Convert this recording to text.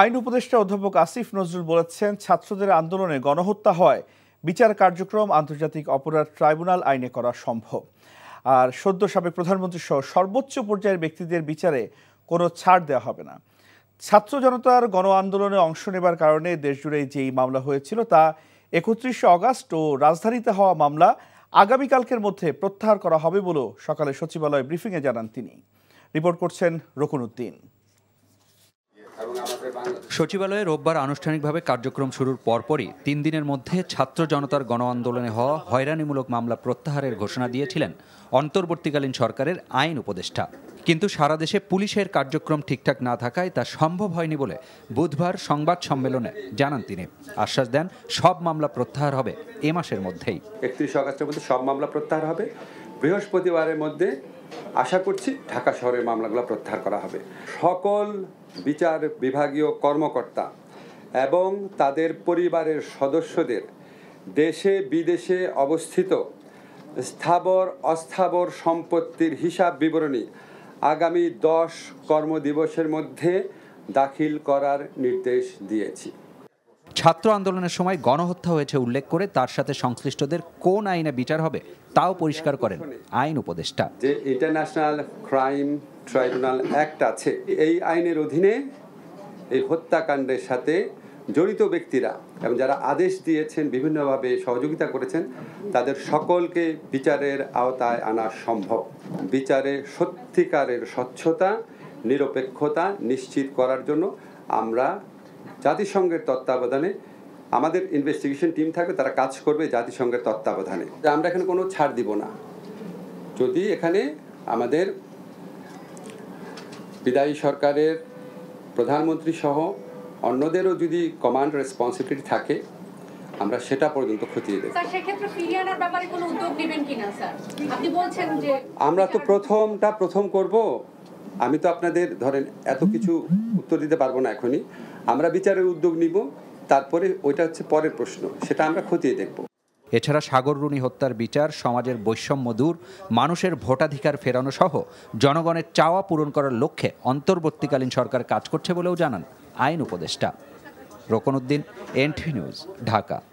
আইন উপদেষ্টা অধ্যাপক আসিফ নজরুল বলেছেন ছাত্রদের আন্দোলনে গণহত্যা হয় বিচার কার্যক্রম আন্তর্জাতিক অপরাধ ট্রাইব্যুনাল আইনে করা সম্ভব আর সদ্য সাবেক প্রধানমন্ত্রী সহ সর্বোচ্চ পর্যায়ের ব্যক্তিদের বিচারে কোনো ছাড় দেওয়া হবে না ছাত্র জনতার গণ আন্দোলনে অংশ নেবার কারণে দেশজুড়ে যেই মামলা হয়েছিল তা একত্রিশে অগাস্ট ও রাজধানীতে হওয়া মামলা আগামীকালকের মধ্যে প্রত্যাহার করা হবে বলেও সকালে সচিবালয় ব্রিফিংয়ে জানান তিনি রিপোর্ট করছেন রকুন উদ্দিন সচিবালয়ে রোববার আনুষ্ঠানিকভাবে কার্যক্রম শুরুর পরপরই তিন দিনের মধ্যে ছাত্র জনতার গণ আন্দোলনে হওয়া হয়রানিমূলক মামলা প্রত্যাহারের ঘোষণা দিয়েছিলেন অন্তর্বর্তীকালীন সরকারের আইন উপদেষ্টা কিন্তু সারা দেশে পুলিশের কার্যক্রম ঠিকঠাক না থাকায় তা সম্ভব হয়নি বলে বুধবার সংবাদ সম্মেলনে জানান তিনি আশ্বাস দেন সব মামলা প্রত্যাহার হবে এ মাসের মধ্যেই একত্রিশ আগস্টের মধ্যে সব মামলা প্রত্যাহার হবে বৃহস্পতিবারের মধ্যে আশা করছি ঢাকা শহরের মামলাগুলো প্রত্যাহার করা হবে সকল বিচার বিভাগীয় কর্মকর্তা এবং তাদের পরিবারের সদস্যদের দেশে বিদেশে অবস্থিত স্থাবর অস্থাবর সম্পত্তির হিসাব বিবরণী আগামী দশ কর্মদিবসের মধ্যে দাখিল করার নির্দেশ দিয়েছি ছাত্র আন্দোলনের সময় গণহত্যা হয়েছে উল্লেখ করে তার সাথে সংশ্লিষ্টদের কোন আইনে বিচার হবে তাও পরিষ্কার করেন আইন উপদেষ্টা যে ইন্টারন্যাশনাল ক্রাইম ট্রাইব্যুনাল অ্যাক্ট আছে এই আইনের অধীনে এই হত্যাকাণ্ডের সাথে জড়িত ব্যক্তিরা এবং যারা আদেশ দিয়েছেন বিভিন্নভাবে সহযোগিতা করেছেন তাদের সকলকে বিচারের আওতায় আনা সম্ভব বিচারে সত্যিকারের স্বচ্ছতা নিরপেক্ষতা নিশ্চিত করার জন্য আমরা জাতিসংঘের তত্ত্বাবধানে আমাদের ইনভেস্টিগেশন টিম থাকবে তারা কাজ করবে জাতিসংঘের তত্ত্বাবধানে আমরা এখানে কোনো ছাড় দিব না যদি এখানে আমাদের বিদায়ী সরকারের প্রধানমন্ত্রী সহ অন্যদেরও যদি কমান্ড রেসপন্সিবিলিটি থাকে আমরা সেটা পর্যন্ত খতিয়ে দেব আমরা তো প্রথমটা প্রথম করব আমি তো আপনাদের ধরেন এত কিছু উত্তর দিতে পারবো না এখনই আমরা বিচারের উদ্যোগ নিব তারপরে ওইটা হচ্ছে পরের প্রশ্ন সেটা আমরা খতিয়ে দেখব এছাড়া সাগর রুনি হত্যার বিচার সমাজের বৈষম্য দূর মানুষের ভোটাধিকার ফেরানো সহ জনগণের চাওয়া পূরণ করার লক্ষ্যে অন্তর্বর্তীকালীন সরকার কাজ করছে বলেও জানান আইন উপদেষ্টা রোকনউদ্দিন এনটি নিউজ ঢাকা